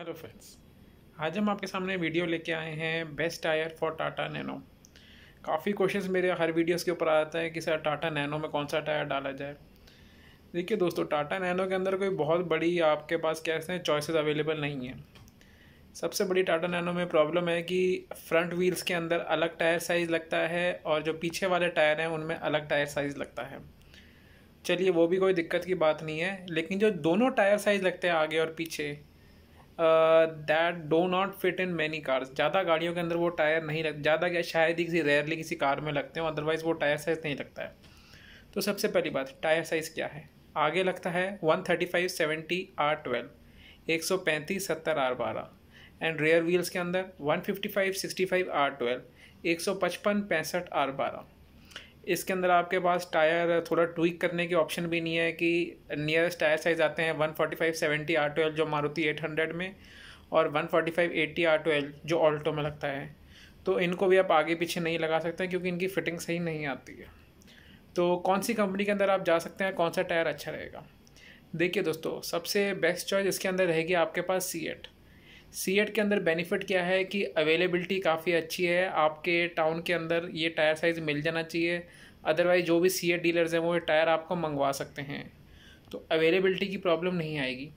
hello friends आज हम आपके सामने वीडियो लेके आए हैं best tyre for Tata Nano काफ़ी क्वेश्चंस मेरे हर वीडियोस के ऊपर आता है कि सर टाटा नैनो में कौन सा टायर डाला जाए देखिए दोस्तों टाटा नैनो के अंदर कोई बहुत बड़ी आपके पास कहते हैं चॉइसेस अवेलेबल नहीं है सबसे बड़ी टाटा नैनो में प्रॉब्लम है कि फ्रंट व्हील्स के अंदर अलग टायर साइज़ लगता है और जो पीछे वाले टायर हैं उनमें अलग टायर साइज़ लगता है चलिए वो भी कोई दिक्कत की बात नहीं है लेकिन जो दोनों टायर साइज़ लगते हैं आगे और पीछे that do not fit in many cars ज़्यादा गाड़ियों के अंदर वो टायर नहीं लग ज़्यादा क्या शायद ही किसी रेयरली किसी कार में लगते हो अदरवाइज़ वो टायर साइज़ नहीं लगता है तो सबसे पहली बात टायर साइज़ क्या है आगे लगता है one thirty five seventy R twelve एक सौ पैंतीस सत्तर आर बारह एंड रेयर व्हील्स के अंदर one fifty five sixty five R twelve एक सौ पचपन पैंसठ आर बारह इसके अंदर आपके पास टायर थोड़ा ट्विक करने के ऑप्शन भी नहीं है कि नियरेस्ट टायर साइज़ आते हैं one forty five seventy R twelve जो मारुति एट हंड्रेड में और one forty five eighty R twelve जो ऑल्टो में लगता है तो इनको भी आप आगे पीछे नहीं लगा सकते क्योंकि इनकी फिटिंग सही नहीं आती है तो कौन सी कंपनी के अंदर आप जा सकते हैं कौन सा टायर अच्छा रहेगा देखिए दोस्तों सबसे बेस्ट चॉइस इसके अंदर रहेगी आपके पास सी एट सी एट के अंदर बेनिफिट क्या है कि अवेलेबिलिटी काफ़ी अच्छी है आपके टाउन के अंदर ये टायर साइज़ मिल जाना चाहिए अदरवाइज जो भी सी डीलर्स हैं वो ये टायर आपको मंगवा सकते हैं तो अवेलेबिलिटी की प्रॉब्लम नहीं आएगी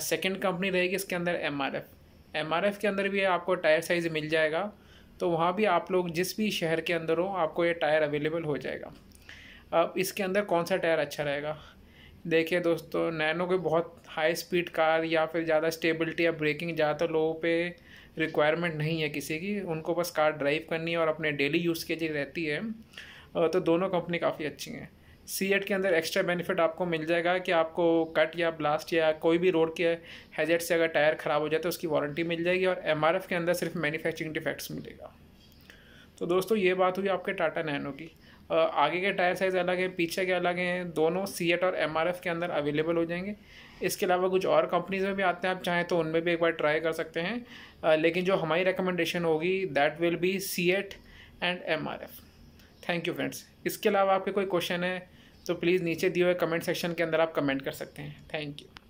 सेकेंड कंपनी रहेगी इसके अंदर M R F M R F के अंदर भी आपको टायर साइज़ मिल जाएगा तो वहाँ भी आप लोग जिस भी शहर के अंदर हो आपको ये टायर अवेलेबल हो जाएगा अब इसके अंदर कौन सा टायर अच्छा रहेगा देखिए दोस्तों नैनो के बहुत हाई स्पीड कार या फिर ज़्यादा स्टेबिलिटी या ब्रेकिंग ज़्यादातर लोगों पे रिक्वायरमेंट नहीं है किसी की उनको बस कार ड्राइव करनी है और अपने डेली यूज़ के लिए रहती है तो दोनों कंपनी काफ़ी अच्छी हैं सी एट के अंदर एक्स्ट्रा बेनिफिट आपको मिल जाएगा कि आपको कट या ब्लास्ट या कोई भी रोड के हैजेट से अगर टायर ख़राब हो जाए तो उसकी वारंटी मिल जाएगी और एम के अंदर सिर्फ मैन्युफैक्चरिंग डिफेक्ट्स मिलेगा तो दोस्तों ये बात हुई आपके टाटा नैनो की आगे के टायर साइज़ अलग है पीछे के अलग हैं दोनों सी एट और एम के अंदर अवेलेबल हो जाएंगे इसके अलावा कुछ और कंपनीज में भी आते हैं आप चाहें तो उनमें भी एक बार ट्राई कर सकते हैं लेकिन जो हमारी रिकमेंडेशन होगी that will be CEAT and M R F thank you friends इसके अलावा आपके कोई क्वेश्चन है तो प्लीज़ नीचे दिए हुए कमेंट सेक्शन के अंदर आप कमेंट कर सकते हैं थैंक यू